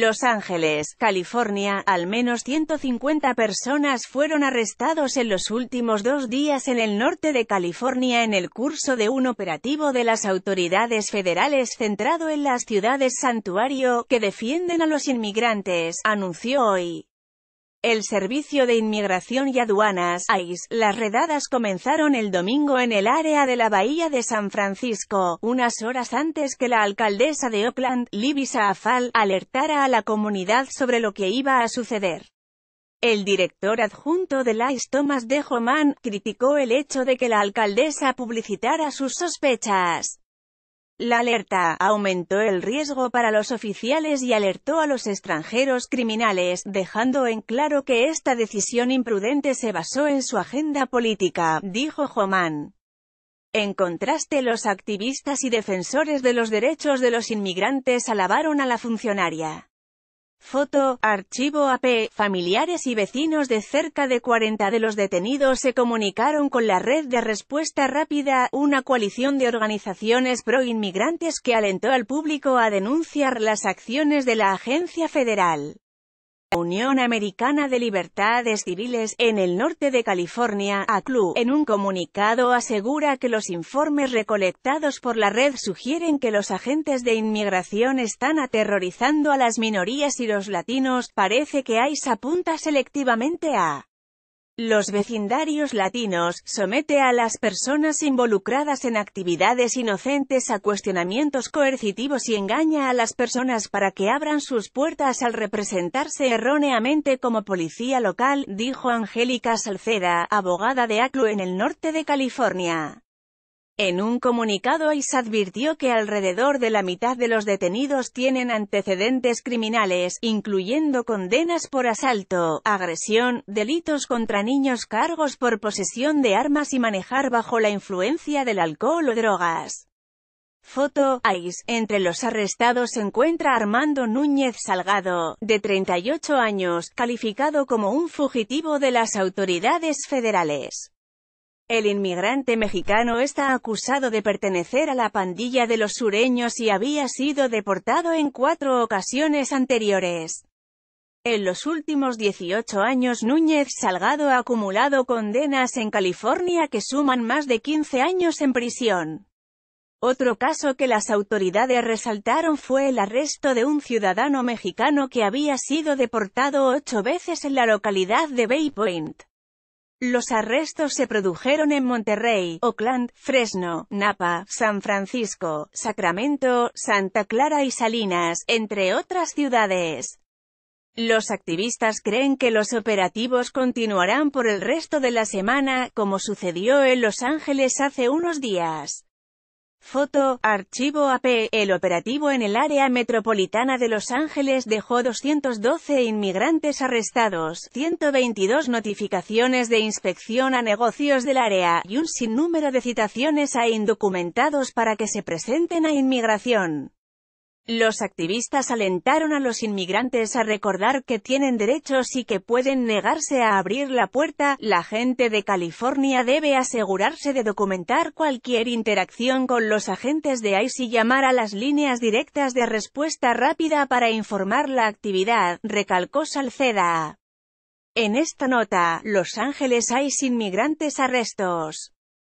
Los Ángeles, California, al menos 150 personas fueron arrestados en los últimos dos días en el norte de California en el curso de un operativo de las autoridades federales centrado en las ciudades santuario, que defienden a los inmigrantes, anunció hoy. El Servicio de Inmigración y Aduanas, ICE, las redadas comenzaron el domingo en el área de la Bahía de San Francisco, unas horas antes que la alcaldesa de Oakland, Libby Saafal, alertara a la comunidad sobre lo que iba a suceder. El director adjunto de ICE, Thomas de Homan, criticó el hecho de que la alcaldesa publicitara sus sospechas. La alerta aumentó el riesgo para los oficiales y alertó a los extranjeros criminales, dejando en claro que esta decisión imprudente se basó en su agenda política, dijo Jomán. En contraste los activistas y defensores de los derechos de los inmigrantes alabaron a la funcionaria. Foto, archivo AP, familiares y vecinos de cerca de 40 de los detenidos se comunicaron con la Red de Respuesta Rápida, una coalición de organizaciones pro-inmigrantes que alentó al público a denunciar las acciones de la agencia federal. Unión Americana de Libertades Civiles, en el norte de California, ACLU, en un comunicado asegura que los informes recolectados por la red sugieren que los agentes de inmigración están aterrorizando a las minorías y los latinos, parece que ICE apunta selectivamente a los vecindarios latinos, somete a las personas involucradas en actividades inocentes a cuestionamientos coercitivos y engaña a las personas para que abran sus puertas al representarse erróneamente como policía local, dijo Angélica Salceda, abogada de ACLU en el norte de California. En un comunicado ICE advirtió que alrededor de la mitad de los detenidos tienen antecedentes criminales, incluyendo condenas por asalto, agresión, delitos contra niños, cargos por posesión de armas y manejar bajo la influencia del alcohol o drogas. Foto, ICE. Entre los arrestados se encuentra Armando Núñez Salgado, de 38 años, calificado como un fugitivo de las autoridades federales. El inmigrante mexicano está acusado de pertenecer a la pandilla de los sureños y había sido deportado en cuatro ocasiones anteriores. En los últimos 18 años Núñez Salgado ha acumulado condenas en California que suman más de 15 años en prisión. Otro caso que las autoridades resaltaron fue el arresto de un ciudadano mexicano que había sido deportado ocho veces en la localidad de Bay Point. Los arrestos se produjeron en Monterrey, Oakland, Fresno, Napa, San Francisco, Sacramento, Santa Clara y Salinas, entre otras ciudades. Los activistas creen que los operativos continuarán por el resto de la semana, como sucedió en Los Ángeles hace unos días. Foto, archivo AP, el operativo en el área metropolitana de Los Ángeles dejó 212 inmigrantes arrestados, 122 notificaciones de inspección a negocios del área, y un sinnúmero de citaciones a indocumentados para que se presenten a inmigración. Los activistas alentaron a los inmigrantes a recordar que tienen derechos y que pueden negarse a abrir la puerta. La gente de California debe asegurarse de documentar cualquier interacción con los agentes de ICE y llamar a las líneas directas de respuesta rápida para informar la actividad, recalcó Salceda. En esta nota, Los Ángeles ICE inmigrantes arrestos.